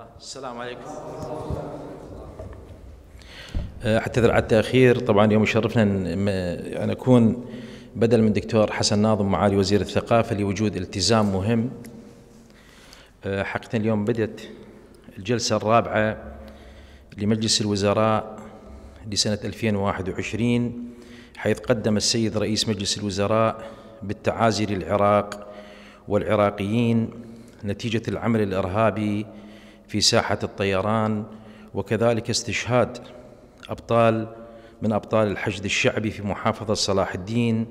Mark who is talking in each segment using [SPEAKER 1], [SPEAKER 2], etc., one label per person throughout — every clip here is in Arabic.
[SPEAKER 1] الله السلام عليكم أه، اعتذر على التاخير طبعا يوم يشرفنا ان اكون بدل من دكتور حسن ناظم معالي وزير الثقافه لوجود التزام مهم أه، حقيقه اليوم بدات الجلسه الرابعه لمجلس الوزراء لسنه 2021 حيث قدم السيد رئيس مجلس الوزراء بالتعازي للعراق والعراقيين نتيجه العمل الارهابي في ساحة الطيران وكذلك استشهاد أبطال من أبطال الحشد الشعبي في محافظة صلاح الدين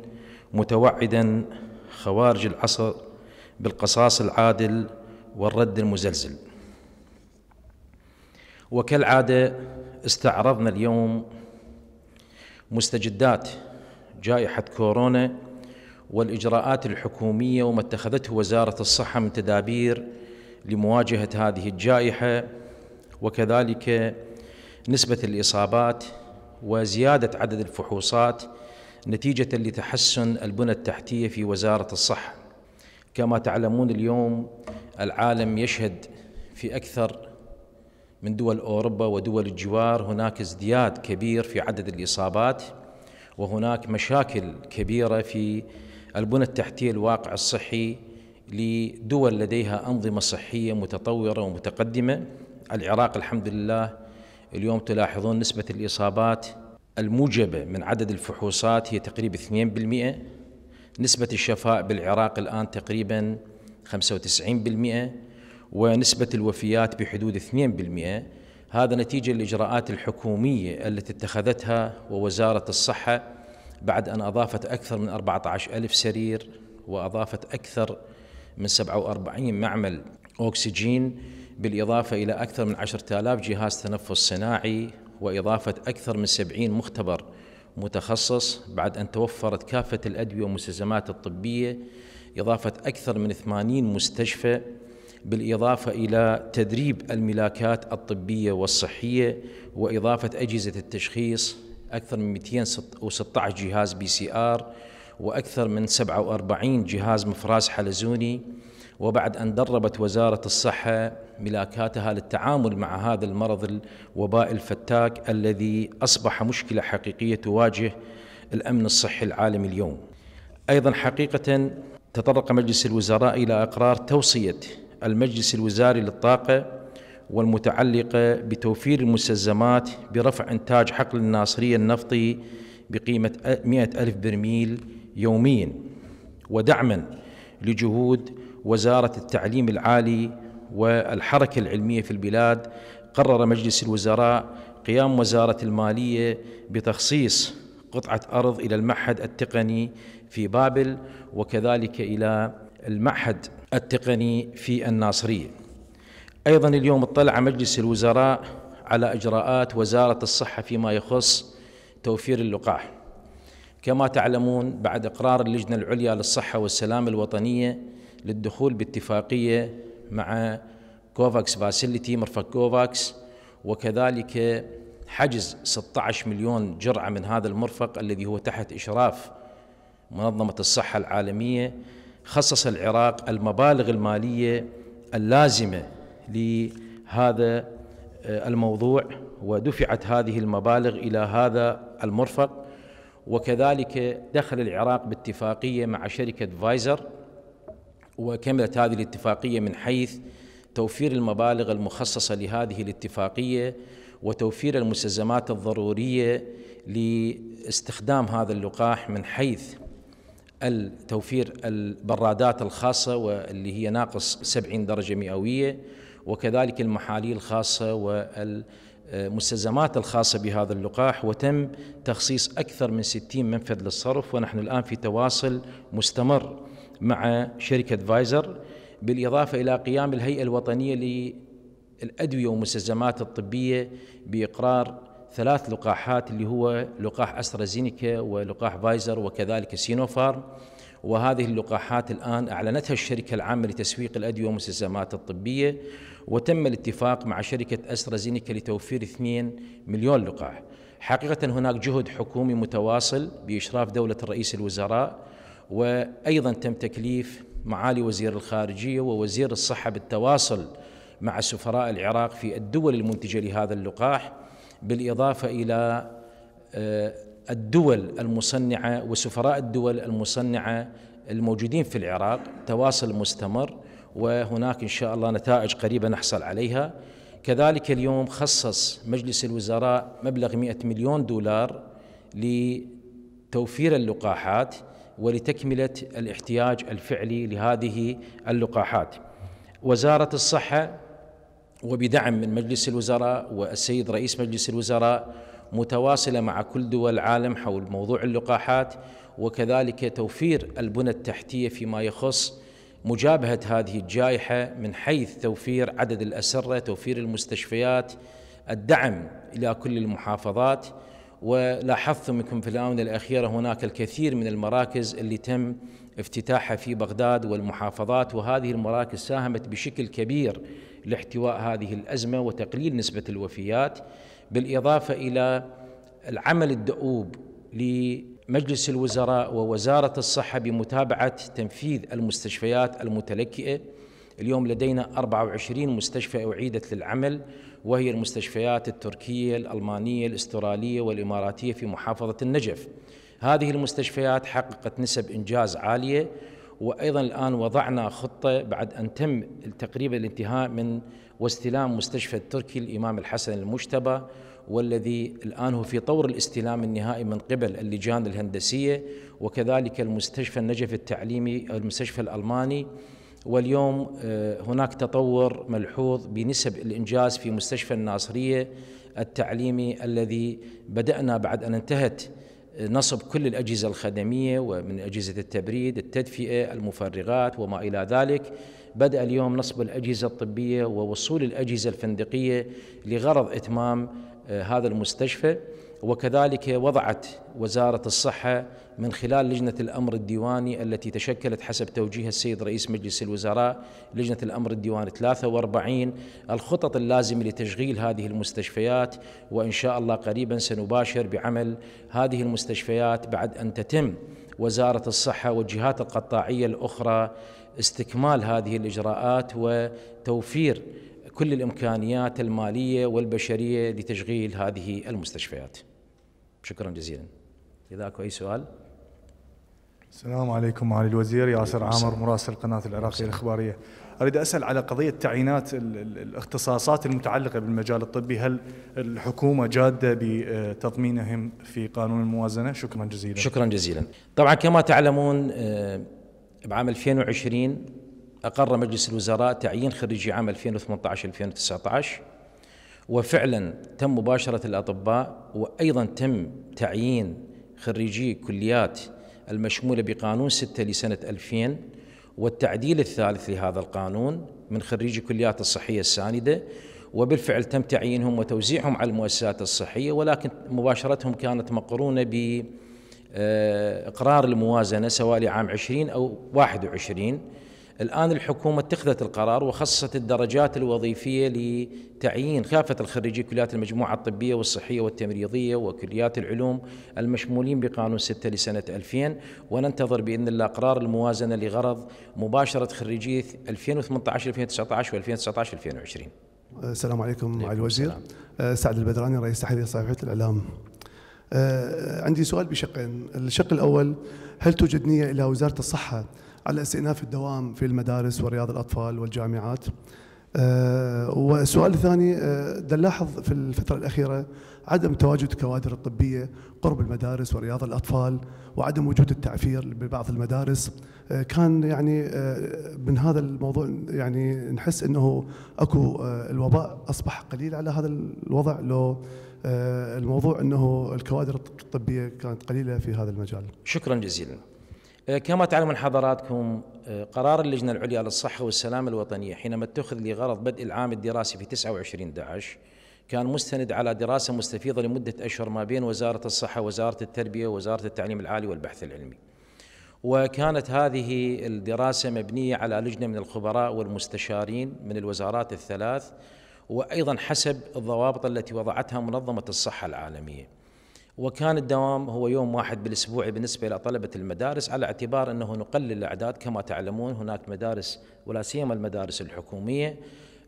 [SPEAKER 1] متوعدا خوارج العصر بالقصاص العادل والرد المزلزل وكالعادة استعرضنا اليوم مستجدات جائحة كورونا والإجراءات الحكومية وما اتخذته وزارة الصحة من تدابير لمواجهة هذه الجائحة وكذلك نسبة الإصابات وزيادة عدد الفحوصات نتيجة لتحسن البنى التحتية في وزارة الصحة كما تعلمون اليوم العالم يشهد في أكثر من دول أوروبا ودول الجوار هناك ازدياد كبير في عدد الإصابات وهناك مشاكل كبيرة في البنى التحتية الواقع الصحي لدول لديها أنظمة صحية متطورة ومتقدمة العراق الحمد لله اليوم تلاحظون نسبة الإصابات الموجبة من عدد الفحوصات هي تقريبا 2% نسبة الشفاء بالعراق الآن تقريبا 95% ونسبة الوفيات بحدود 2% هذا نتيجة للإجراءات الحكومية التي اتخذتها ووزارة الصحة بعد أن أضافت أكثر من 14 ألف سرير وأضافت أكثر من 47 معمل أكسجين بالإضافة إلى أكثر من 10000 جهاز تنفس صناعي وإضافة أكثر من 70 مختبر متخصص بعد أن توفرت كافة الأدوية والمستلزمات الطبية إضافة أكثر من 80 مستشفى بالإضافة إلى تدريب الملاكات الطبية والصحية وإضافة أجهزة التشخيص أكثر من 216 جهاز بي سي آر وأكثر من 47 جهاز مفراز حلزوني وبعد أن دربت وزارة الصحة ملاكاتها للتعامل مع هذا المرض الوباء الفتاك الذي أصبح مشكلة حقيقية تواجه الأمن الصحي العالمي اليوم أيضا حقيقة تطرق مجلس الوزراء إلى إقرار توصية المجلس الوزاري للطاقة والمتعلقة بتوفير المستلزمات برفع إنتاج حقل الناصرية النفطي بقيمة 100 ألف برميل يوميا ودعما لجهود وزارة التعليم العالي والحركة العلمية في البلاد قرر مجلس الوزراء قيام وزارة المالية بتخصيص قطعة أرض إلى المعهد التقني في بابل وكذلك إلى المعهد التقني في الناصرية أيضا اليوم اطلع مجلس الوزراء على إجراءات وزارة الصحة فيما يخص توفير اللقاح كما تعلمون بعد إقرار اللجنة العليا للصحة والسلامة الوطنية للدخول باتفاقية مع كوفاكس باسيليتي مرفق كوفاكس وكذلك حجز 16 مليون جرعة من هذا المرفق الذي هو تحت إشراف منظمة الصحة العالمية خصص العراق المبالغ المالية اللازمة لهذا آه، الموضوع ودفعت هذه المبالغ إلى هذا المرفق وكذلك دخل العراق باتفاقية مع شركة فايزر وكملت هذه الاتفاقية من حيث توفير المبالغ المخصصة لهذه الاتفاقية وتوفير المستلزمات الضرورية لاستخدام هذا اللقاح من حيث توفير البرادات الخاصة واللي هي ناقص 70 درجة مئوية وكذلك المحاليل الخاصة وال مستلزمات الخاصة بهذا اللقاح وتم تخصيص أكثر من 60 منفذ للصرف ونحن الآن في تواصل مستمر مع شركة فايزر بالإضافة إلى قيام الهيئة الوطنية للأدوية والمستلزمات الطبية بإقرار ثلاث لقاحات اللي هو لقاح أسترازينيكا ولقاح فايزر وكذلك سينوفارم وهذه اللقاحات الآن أعلنتها الشركة العامة لتسويق الأدوية والمستلزمات الطبية وتم الاتفاق مع شركة أسترازينيكا لتوفير 2 مليون لقاح حقيقة هناك جهد حكومي متواصل بإشراف دولة الرئيس الوزراء وأيضا تم تكليف معالي وزير الخارجية ووزير الصحة بالتواصل مع سفراء العراق في الدول المنتجة لهذا اللقاح بالإضافة إلى آه، الدول المصنعة وسفراء الدول المصنعة الموجودين في العراق تواصل مستمر وهناك إن شاء الله نتائج قريبة نحصل عليها كذلك اليوم خصص مجلس الوزراء مبلغ 100 مليون دولار لتوفير اللقاحات ولتكملة الاحتياج الفعلي لهذه اللقاحات وزارة الصحة وبدعم من مجلس الوزراء والسيد رئيس مجلس الوزراء متواصله مع كل دول العالم حول موضوع اللقاحات وكذلك توفير البنى التحتيه فيما يخص مجابهه هذه الجائحه من حيث توفير عدد الاسره، توفير المستشفيات، الدعم الى كل المحافظات ولاحظت منكم في الاونه الاخيره هناك الكثير من المراكز اللي تم افتتاحها في بغداد والمحافظات وهذه المراكز ساهمت بشكل كبير لاحتواء هذه الازمه وتقليل نسبه الوفيات بالاضافه الى العمل الدؤوب لمجلس الوزراء ووزاره الصحه بمتابعه تنفيذ المستشفيات المتلكئه اليوم لدينا 24 مستشفى أعيدت للعمل وهي المستشفيات التركية الألمانية الأسترالية والإماراتية في محافظة النجف هذه المستشفيات حققت نسب إنجاز عالية وايضا الان وضعنا خطه بعد ان تم تقريبا الانتهاء من واستلام مستشفى التركي الامام الحسن المجتبى والذي الان هو في طور الاستلام النهائي من قبل اللجان الهندسيه وكذلك المستشفى النجف التعليمي المستشفى الالماني واليوم آه، هناك تطور ملحوظ بنسب الانجاز في مستشفى الناصريه التعليمي الذي بدانا بعد ان انتهت نصب كل الأجهزة الخدمية ومن أجهزة التبريد التدفئة المفرغات وما إلى ذلك بدأ اليوم نصب الأجهزة الطبية ووصول الأجهزة الفندقية لغرض إتمام آه، هذا المستشفى وكذلك وضعت وزارة الصحة من خلال لجنة الأمر الديواني التي تشكلت حسب توجيه السيد رئيس مجلس الوزراء لجنة الأمر الديواني 43 الخطط اللازمة لتشغيل هذه المستشفيات وإن شاء الله قريبا سنباشر بعمل هذه المستشفيات بعد أن تتم وزارة الصحة والجهات القطاعية الأخرى استكمال هذه الإجراءات وتوفير كل الامكانيات الماليه والبشريه لتشغيل هذه المستشفيات شكرا جزيلا إذا أكو أي سؤال
[SPEAKER 2] السلام عليكم معالي الوزير ياسر عامر مراسل قناة العراقية الإخبارية أريد أسأل على قضية تعيينات الاختصاصات المتعلقة بالمجال الطبي هل الحكومة جادة بتضمينهم في قانون الموازنة شكرا جزيلا شكرا جزيلا طبعا كما تعلمون
[SPEAKER 1] آه، بعام 2020 أقر مجلس الوزراء تعيين خريجي عام 2018-2019 وفعلا تم مباشرة الأطباء وأيضا تم تعيين خريجي كليات المشمولة بقانون 6 لسنة 2000 والتعديل الثالث لهذا القانون من خريجي كليات الصحية الساندة وبالفعل تم تعيينهم وتوزيعهم على المؤسسات الصحية ولكن مباشرتهم كانت مقرونة ب آه، إقرار الموازنة سواء لعام 20 أو 21 الآن الحكومة اتخذت القرار وخصصت الدرجات الوظيفية لتعيين كافة الخريجي كليات المجموعة الطبية والصحية والتمريضية وكليات العلوم المشمولين بقانون 6 لسنة 2000 وننتظر بإذن الله قرار الموازنة لغرض مباشرة خريجي 2018 2019 و2019 2020
[SPEAKER 2] السلام عليكم معالي الوزير أه، سعد البدراني رئيس تحرير صحيفة الإعلام أه، عندي سؤال بشقين الشق الأول هل توجد نية إلى وزارة الصحة على استئناف الدوام في المدارس ورياض الأطفال والجامعات آه، والسؤال الثاني آه، نلاحظ في الفترة الأخيرة عدم تواجد الكوادر الطبية قرب المدارس ورياض الأطفال وعدم وجود التعفير ببعض المدارس آه، كان يعني من هذا الموضوع يعني نحس أنه أكو الوباء أصبح قليل على هذا الوضع لو الموضوع أنه الكوادر الطبية كانت قليلة في هذا المجال
[SPEAKER 1] شكرا جزيلا آه، كما تعلمون حضراتكم آه، قرار اللجنة العليا للصحة والسلامة الوطنية حينما اتخذ لغرض بدء العام الدراسي في 29 11 كان مستند على دراسة مستفيضة لمدة أشهر ما بين وزارة الصحة وزارة التربية وزارة التعليم العالي والبحث العلمي وكانت هذه الدراسة مبنية على لجنة من الخبراء والمستشارين من الوزارات الثلاث وأيضا حسب الضوابط التي وضعتها منظمة الصحة العالمية وكان الدوام هو يوم واحد بالاسبوع بالنسبه الى طلبه المدارس على اعتبار انه نقلل الاعداد كما تعلمون هناك مدارس ولا سيما المدارس الحكوميه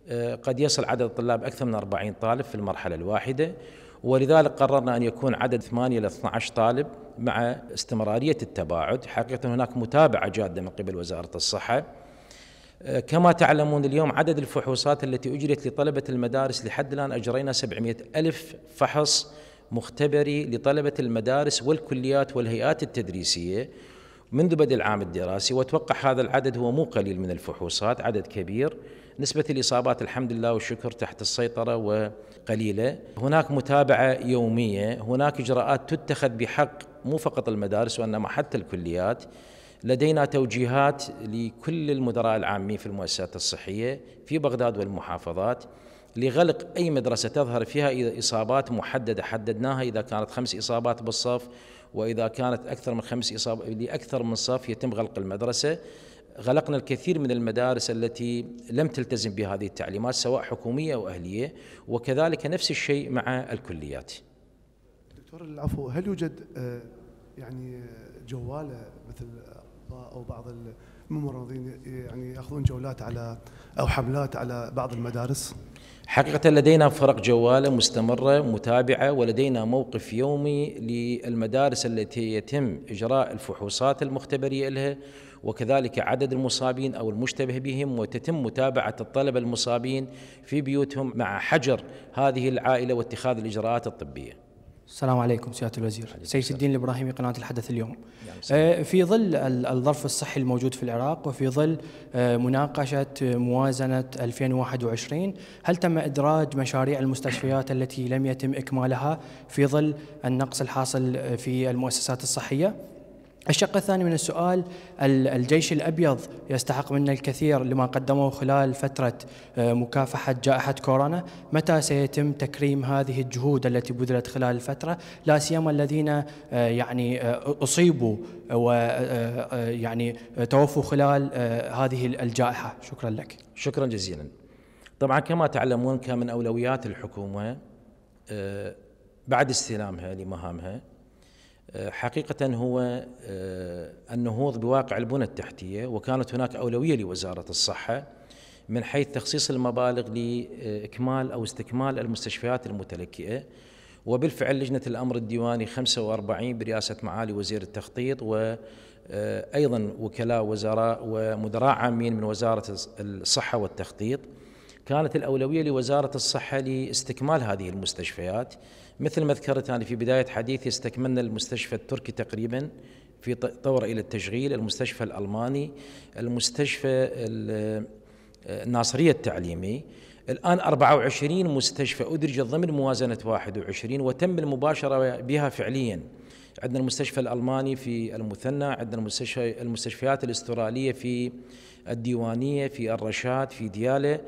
[SPEAKER 1] آه، قد يصل عدد الطلاب اكثر من 40 طالب في المرحله الواحده ولذلك قررنا ان يكون عدد 8 الى 12 طالب مع استمراريه التباعد، حقيقه هناك متابعه جاده من قبل وزاره الصحه. آه، كما تعلمون اليوم عدد الفحوصات التي اجريت لطلبه المدارس لحد الان اجرينا 700 الف فحص مختبري لطلبة المدارس والكليات والهيئات التدريسية منذ بدء العام الدراسي واتوقع هذا العدد هو مو قليل من الفحوصات عدد كبير نسبة الإصابات الحمد لله والشكر تحت السيطرة وقليلة هناك متابعة يومية هناك إجراءات تتخذ بحق مو فقط المدارس وإنما حتى الكليات لدينا توجيهات لكل المدراء العامين في المؤسسات الصحية في بغداد والمحافظات لغلق أي مدرسة تظهر فيها إذا إصابات محددة حددناها إذا كانت خمس إصابات بالصف وإذا كانت أكثر من خمس إصابات لأكثر من صف يتم غلق المدرسة غلقنا الكثير من المدارس التي لم تلتزم بهذه التعليمات سواء حكومية أو أهلية وكذلك نفس الشيء مع الكليات
[SPEAKER 2] دكتور العفو هل يوجد آه، يعني آه، جوالة مثل أو بعض ممرضين يعني ياخذون جولات على او حملات على بعض المدارس؟
[SPEAKER 1] حقيقة لدينا فرق جوالة مستمرة متابعة ولدينا موقف يومي للمدارس التي يتم إجراء الفحوصات المختبرية لها وكذلك عدد المصابين أو المشتبه بهم وتتم متابعة الطلبة المصابين في بيوتهم مع حجر هذه العائلة واتخاذ الإجراءات الطبية السلام عليكم سياده الوزير سيد الدين الابراهيمي قناه الحدث اليوم نعم، آه، في ظل الظرف الصحي الموجود في العراق وفي ظل آه، مناقشه آه، موازنه 2021 هل تم ادراج مشاريع المستشفيات التي لم يتم اكمالها في ظل النقص الحاصل في المؤسسات الصحيه الشق الثاني من السؤال الجيش الابيض يستحق منا الكثير لما قدمه خلال فتره آه، مكافحه جائحه كورونا، متى سيتم تكريم هذه الجهود التي بذلت خلال الفتره، لا سيما الذين آه، يعني آه، اصيبوا ويعني توفوا خلال هذه الجائحه، شكرا لك. شكرا جزيلا. طبعا كما تعلمون كان من اولويات الحكومه بعد استلامها لمهامها حقيقة هو آه، النهوض بواقع البنى التحتية وكانت هناك أولوية لوزارة الصحة من حيث تخصيص المبالغ لإكمال أو استكمال المستشفيات المتلكئة وبالفعل لجنة الأمر الديواني 45 برئاسة معالي وزير التخطيط وأيضا آه، وكلاء وزراء ومدراء عامين من وزارة الصحة والتخطيط كانت الأولوية لوزارة الصحة لاستكمال هذه المستشفيات مثل ما ذكرت أنا في بداية حديثي استكملنا المستشفى التركي تقريبا في طور إلى التشغيل المستشفى الألماني المستشفى الناصرية التعليمي الآن 24 مستشفى أدرجت ضمن موازنة 21 وتم المباشرة بها فعلياً عندنا المستشفى الالماني في المثنى، عندنا المستشفى المستشفيات الاستراليه في الديوانيه، في الرشاد، في دياله،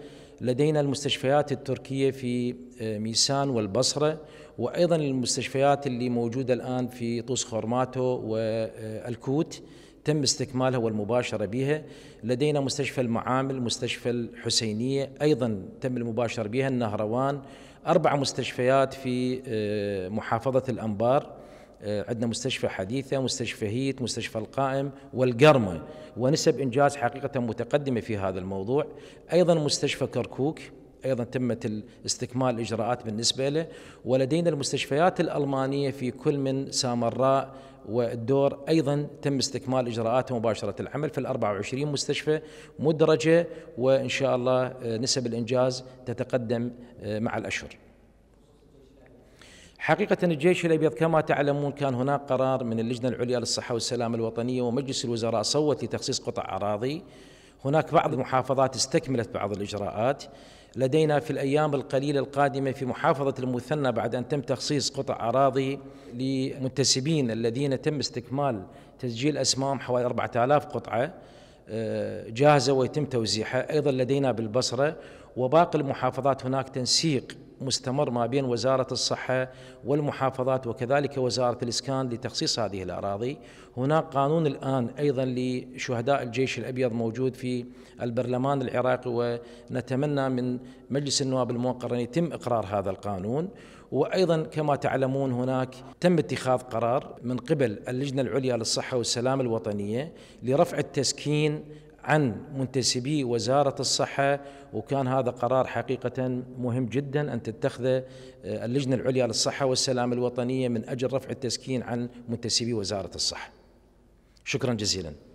[SPEAKER 1] لدينا المستشفيات التركية في آه، ميسان والبصرة وأيضا المستشفيات اللي موجودة الآن في طوس خورماتو والكوت آه، تم استكمالها والمباشرة بها لدينا مستشفى المعامل مستشفى الحسينية أيضا تم المباشرة بها النهروان أربع مستشفيات في آه، محافظة الأنبار آه، عندنا مستشفى حديثة مستشفى هيت مستشفى القائم والقرمة ونسب إنجاز حقيقة متقدمة في هذا الموضوع أيضا مستشفى كركوك ايضا تمت استكمال الاجراءات بالنسبه له ولدينا المستشفيات الالمانيه في كل من سامراء والدور ايضا تم استكمال اجراءات مباشره العمل في ال 24 مستشفى مدرجه وان شاء الله آه، نسب الانجاز تتقدم آه، مع الاشهر. حقيقة الجيش الأبيض كما تعلمون كان هناك قرار من اللجنة العليا للصحة والسلامة الوطنية ومجلس الوزراء صوت لتخصيص قطع أراضي هناك بعض المحافظات استكملت بعض الإجراءات لدينا في الأيام القليلة القادمة في محافظة المثنى بعد أن تم تخصيص قطع أراضي لمنتسبين الذين تم استكمال تسجيل أسمائهم حوالي 4000 قطعة آه، جاهزة ويتم توزيعها أيضا لدينا بالبصرة وباقي المحافظات هناك تنسيق مستمر ما بين وزارة الصحة والمحافظات وكذلك وزارة الإسكان لتخصيص هذه الأراضي هناك قانون الآن أيضا لشهداء الجيش الأبيض موجود في البرلمان العراقي ونتمنى من مجلس النواب الموقر أن يتم إقرار هذا القانون وايضا كما تعلمون هناك تم اتخاذ قرار من قبل اللجنه العليا للصحه والسلامه الوطنيه لرفع التسكين عن منتسبي وزارة الصحة وكان هذا قرار حقيقة مهم جدا أن تتخذه آه، اللجنة العليا للصحة والسلامة الوطنية من أجل رفع التسكين عن منتسبي وزارة الصحة شكرا جزيلا